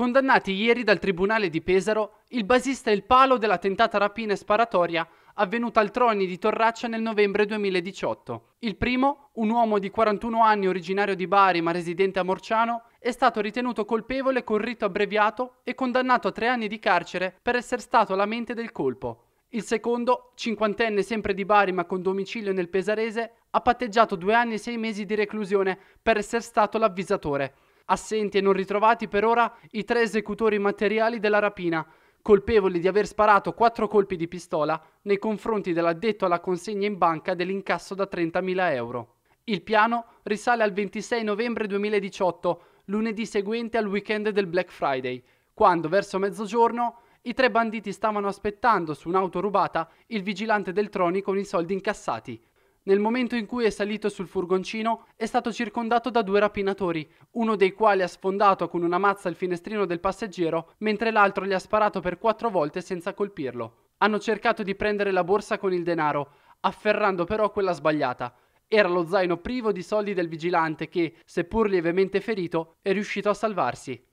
Condannati ieri dal Tribunale di Pesaro il basista e il palo della tentata rapina e sparatoria avvenuta al Troni di Torraccia nel novembre 2018. Il primo, un uomo di 41 anni originario di Bari ma residente a Morciano, è stato ritenuto colpevole con rito abbreviato e condannato a tre anni di carcere per essere stato la mente del colpo. Il secondo, cinquantenne sempre di Bari ma con domicilio nel Pesarese, ha patteggiato due anni e sei mesi di reclusione per essere stato l'avvisatore assenti e non ritrovati per ora i tre esecutori materiali della rapina, colpevoli di aver sparato quattro colpi di pistola nei confronti dell'addetto alla consegna in banca dell'incasso da 30.000 euro. Il piano risale al 26 novembre 2018, lunedì seguente al weekend del Black Friday, quando verso mezzogiorno i tre banditi stavano aspettando su un'auto rubata il vigilante del Troni con i soldi incassati. Nel momento in cui è salito sul furgoncino è stato circondato da due rapinatori, uno dei quali ha sfondato con una mazza il finestrino del passeggero, mentre l'altro gli ha sparato per quattro volte senza colpirlo. Hanno cercato di prendere la borsa con il denaro, afferrando però quella sbagliata. Era lo zaino privo di soldi del vigilante che, seppur lievemente ferito, è riuscito a salvarsi.